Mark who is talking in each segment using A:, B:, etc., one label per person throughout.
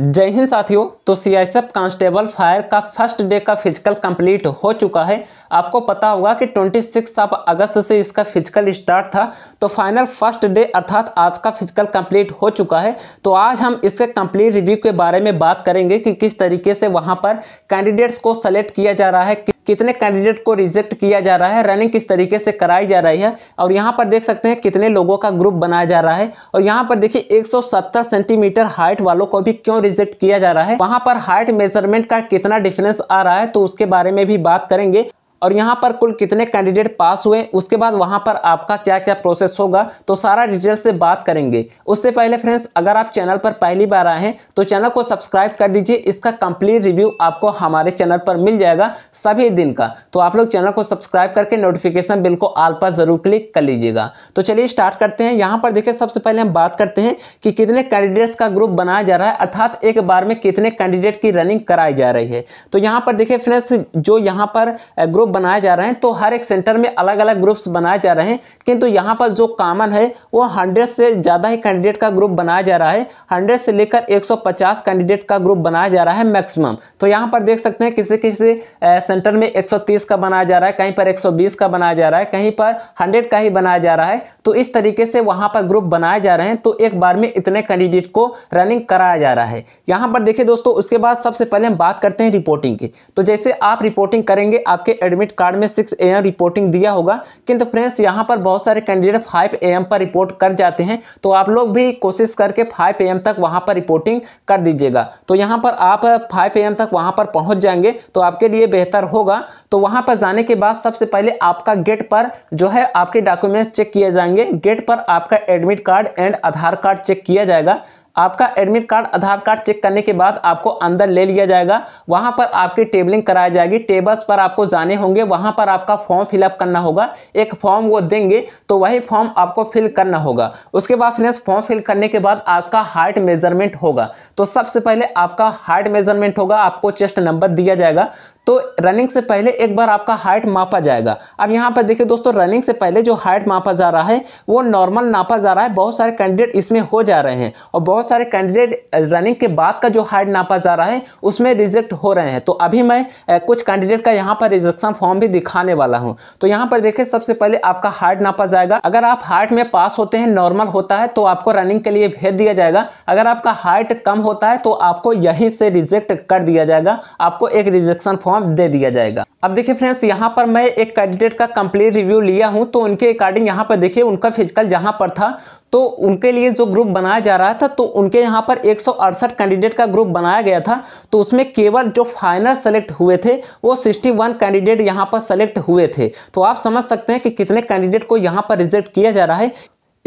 A: जय हिंद साथियों तो C I S F constable fire का फर्स्ट डे का फिजिकल कंप्लीट हो चुका है आपको पता होगा कि 26 ऑफ अगस्त से इसका फिजिकल स्टार्ट था तो फाइनल फर्स्ट डे अर्थात आज का फिजिकल कंप्लीट हो चुका है तो आज हम इसके कंप्लीट रिव्यू के बारे में बात करेंगे कि किस तरीके से वहां पर कैंडिडेट्स को सेलेक्ट किया जा रहा है कितने कैंडिडेट को रिजेक्ट किया जा रहा है रनिंग किस तरीके से कराई जा रही है और यहाँ पर देख सकते हैं कितने लोगों का ग्रुप बनाया जा रहा है और यहाँ पर देखिए 170 सेंटीमीटर हाइट वालों को भी क्यों रिजेक्ट किया जा रहा है वहां पर हाइट मेजरमेंट का कितना डिफरेंस आ रहा है तो उसके बारे में भी बात करेंगे और यहाँ पर कुल कितने कैंडिडेट पास हुए उसके बाद वहाँ पर आपका क्या क्या प्रोसेस होगा तो सारा डिटेल से बात करेंगे उससे पहले फ्रेंड्स अगर आप चैनल पर पहली बार आए हैं तो चैनल को सब्सक्राइब कर दीजिए इसका कंप्लीट रिव्यू आपको हमारे चैनल पर मिल जाएगा सभी दिन का तो आप लोग चैनल को सब्सक्राइब करके नोटिफिकेशन बिल को आल पर ज़रूर क्लिक कर लीजिएगा तो चलिए स्टार्ट करते हैं यहाँ पर देखिए सबसे पहले हम बात करते हैं कि कितने कैंडिडेट्स का ग्रुप बनाया जा रहा है अर्थात एक बार में कितने कैंडिडेट की रनिंग कराई जा रही है तो यहाँ पर देखिए फ्रेंड्स जो यहाँ पर ग्रुप ग्रुप बनाए जा रहे हैं तो हर एक सेंटर में अलग अलग ग्रुप्स बनाए जा रहे हैं किंतु यहाँ पर जो कॉमन है वो हंड्रेड से ज़्यादा ही कैंडिडेट का ग्रुप बनाया जा रहा है हंड्रेड से लेकर एक कैंडिडेट का ग्रुप बनाया जा रहा है मैक्सिमम तो यहाँ पर देख सकते हैं किसी किसी सेंटर में एक का बनाया जा रहा है कहीं पर एक का बनाया जा रहा है कहीं पर हंड्रेड का ही बनाया जा रहा है तो इस तरीके से वहाँ पर ग्रुप बनाए जा रहे हैं तो एक बार में इतने कैंडिडेट को रनिंग कराया जा रहा है यहाँ पर देखिए दोस्तों उसके बाद सबसे पहले हम बात करते हैं रिपोर्टिंग की तो जैसे आप रिपोर्टिंग करेंगे आपके एडमिट कार्ड में सिक्स ए रिपोर्टिंग दिया होगा किंतु फ्रेंड्स यहाँ पर बहुत सारे कैंडिडेट फाइव ए पर रिपोर्ट कर जाते हैं तो आप लोग भी कोशिश करके फाइव ए तक वहाँ पर रिपोर्टिंग कर दीजिएगा तो यहाँ पर आप फाइव ए तक वहाँ पर पहुँच जाएंगे तो आपके लिए बेहतर होगा तो वहाँ पर जाने के बाद सबसे पहले आपका गेट पर जो है आपके डॉक्यूमेंट्स चेक किए जाएंगे गेट पर आपका admit card and Aadhaar card check किया जाएगा आपका admit card Aadhaar card check करने के बाद आपको अंदर ले लिया जाएगा वहाँ पर आपकी टेबलिंग कराई जाएगी टेबल्स पर आपको जाने होंगे वहाँ पर आपका फॉर्म फिलअप करना होगा एक फॉर्म वो देंगे तो वही फॉर्म आपको फिल करना होगा उसके बाद फ्रेंड्स फॉर्म फिल करने के बाद आपका हार्ट मेजरमेंट होगा तो सबसे पहले आपका हार्ट मेजरमेंट होगा आपको चेस्ट नंबर दिया जाएगा तो रनिंग से पहले एक बार आपका हाइट मापा जाएगा अब यहाँ पर देखिए दोस्तों रनिंग से पहले जो हाइट मापा जा रहा है वो नॉर्मल नापा जा रहा है बहुत सारे कैंडिडेट इसमें हो जा रहे हैं और बहुत सारे कैंडिडेट रनिंग के बाद का जो हाइट नापा जा रहा है उसमें रिजेक्ट हो रहे हैं तो अभी मैं कुछ कैंडिडेट का यहाँ पर रिजेक्शन फॉर्म भी दिखाने वाला हूँ तो यहाँ पर देखिए सबसे पहले आपका हार्ट नापा जाएगा अगर आप हार्ट में पास होते हैं नॉर्मल होता है तो आपको रनिंग के लिए भेज दिया जाएगा अगर आपका हार्ट कम होता है तो आपको यहीं से रिजेक्ट कर दिया जाएगा आपको एक रिजेक्शन फॉर्म फॉर्म दे दिया जाएगा अब देखिए फ्रेंड्स यहाँ पर मैं एक कैंडिडेट का कंप्लीट रिव्यू लिया हूँ तो उनके अकॉर्डिंग यहाँ पर देखिए उनका फिजिकल जहाँ पर था तो उनके लिए जो ग्रुप बनाया जा रहा था तो उनके यहाँ पर एक कैंडिडेट का ग्रुप बनाया गया था तो उसमें केवल जो फाइनल सेलेक्ट हुए थे वो 61 कैंडिडेट यहाँ पर सेलेक्ट हुए थे तो आप समझ सकते हैं कि कितने कैंडिडेट को यहाँ पर रिजेक्ट किया जा रहा है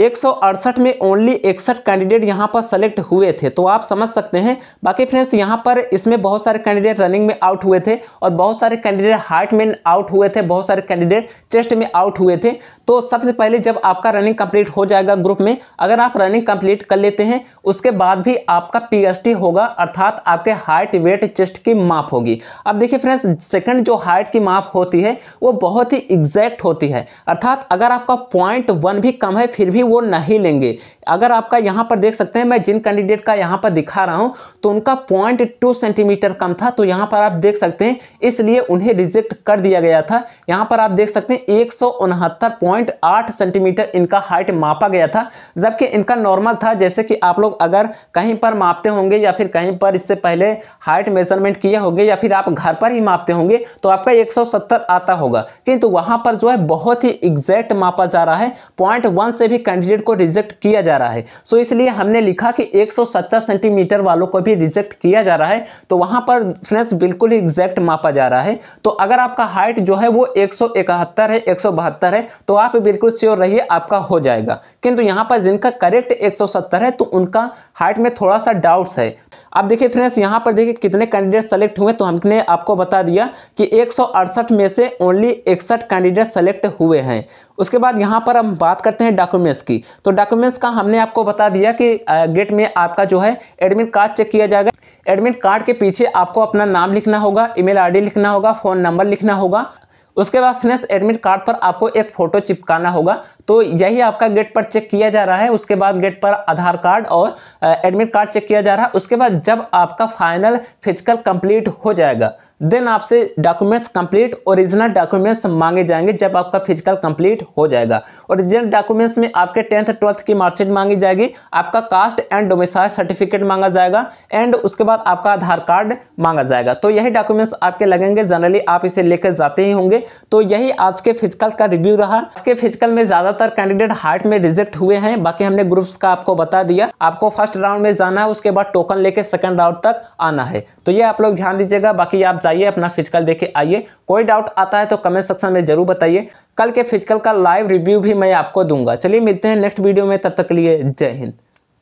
A: एक में ओनली इकसठ कैंडिडेट यहां पर सेलेक्ट हुए थे तो आप समझ सकते हैं बाकी फ्रेंड्स यहां पर इसमें बहुत सारे कैंडिडेट रनिंग में आउट हुए थे और बहुत सारे कैंडिडेट हार्ट में आउट हुए थे बहुत सारे कैंडिडेट चेस्ट में आउट हुए थे तो सबसे पहले जब आपका रनिंग कंप्लीट हो जाएगा ग्रुप में अगर आप रनिंग कंप्लीट कर लेते हैं उसके बाद भी आपका पी होगा अर्थात आपके हार्ट वेट चेस्ट की माप होगी अब देखिए फ्रेंड्स सेकेंड जो हार्ट की माप होती है वो बहुत ही एग्जैक्ट होती है अर्थात अगर आपका पॉइंट वन भी कम है फिर भी वो नहीं लेंगे अगर आपका यहाँ पर देख सकते हैं मैं जिन कैंडिडेट का यहाँ पर दिखा रहा हूँ तो उनका पॉइंट टू सेंटीमीटर कम था तो यहाँ पर आप देख सकते हैं इसलिए उन्हें रिजेक्ट कर दिया गया था यहाँ पर आप देख सकते हैं एक सेंटीमीटर इनका हाइट मापा गया था जबकि इनका नॉर्मल था जैसे कि आप लोग अगर कहीं पर मापते होंगे या फिर कहीं पर इससे पहले हाइट मेजरमेंट किया होंगे या फिर आप घर पर ही मापते होंगे तो आपका एक आता होगा किंतु वहाँ पर जो है बहुत ही एग्जैक्ट मापा जा रहा है पॉइंट वन से भी कैंडिडेट को रिजेक्ट किया जा रहा है सो इसलिए हमने लिखा कि 170 सेंटीमीटर वालों को भी रिजेक्ट किया जा रहा है तो वहां पर फ्रेंड्स बिल्कुल ही एग्जैक्ट मापा जा रहा है तो अगर आपका हाइट जो है वो एक है एक है तो आप बिल्कुल श्योर रहिए आपका हो जाएगा किंतु यहाँ पर जिनका करेक्ट एक है तो उनका हाइट में थोड़ा सा डाउट्स है अब देखिए फ्रेंड्स यहाँ पर देखिए कितने कैंडिडेट सेलेक्ट हुए तो हमने आपको बता दिया कि एक में से ओनली इकसठ कैंडिडेट सेलेक्ट हुए हैं उसके बाद यहाँ पर हम बात करते हैं डॉक्यूमेंट्स की तो डॉक्यूमेंट्स का हमने आपको बता दिया कि गेट में आपका जो है एडमिट कार्ड चेक किया जाएगा एडमिट कार्ड के पीछे आपको अपना नाम लिखना होगा ईमेल आईडी लिखना होगा फ़ोन नंबर लिखना होगा उसके बाद फ्रेंड्स एडमिट कार्ड पर आपको एक फोटो चिपकाना होगा तो यही आपका गेट पर चेक किया जा रहा है उसके बाद गेट पर आधार कार्ड और एडमिट कार्ड चेक किया जा रहा है उसके बाद जब आपका फाइनल फिजिकल कंप्लीट हो जाएगा देन आपसे डॉक्यूमेंट्स कंप्लीट ओरिजिनल डॉक्यूमेंट्स मांगे जाएंगे जब आपका फिजिकल कंप्लीट हो जाएगा ओरिजिनल डॉक्यूमेंट्स में आपके टेंथ ट्वेल्थ की मार्कशीट मांगी जाएगी आपका कास्ट एंड डोमिसाइल सर्टिफिकेट मांगा जाएगा एंड उसके बाद आपका आधार कार्ड मांगा जाएगा तो यही डॉक्यूमेंट्स आपके लगेंगे जनरली आप इसे लेकर जाते ही होंगे तो यही आज के फिजिकल का रिव्यू रहा आज के फिजिकल में ज़्यादातर कैंडिडेट हार्ट में रिजेक्ट हुए हैं बाकी हमने ग्रुप्स का आपको बता दिया आपको फर्स्ट राउंड में जाना है उसके बाद टोकन लेके सेकेंड राउंड तक आना है तो ये आप लोग ध्यान दीजिएगा बाकी आप जाइए अपना फिजिकल देखे आइए कोई डाउट आता है तो कमेंट सेक्शन में जरूर बताइए कल के फिजिकल का लाइव रिव्यू भी मैं आपको दूंगा चलिए मिलते हैं नेक्स्ट वीडियो में तब तक के लिए जय हिंद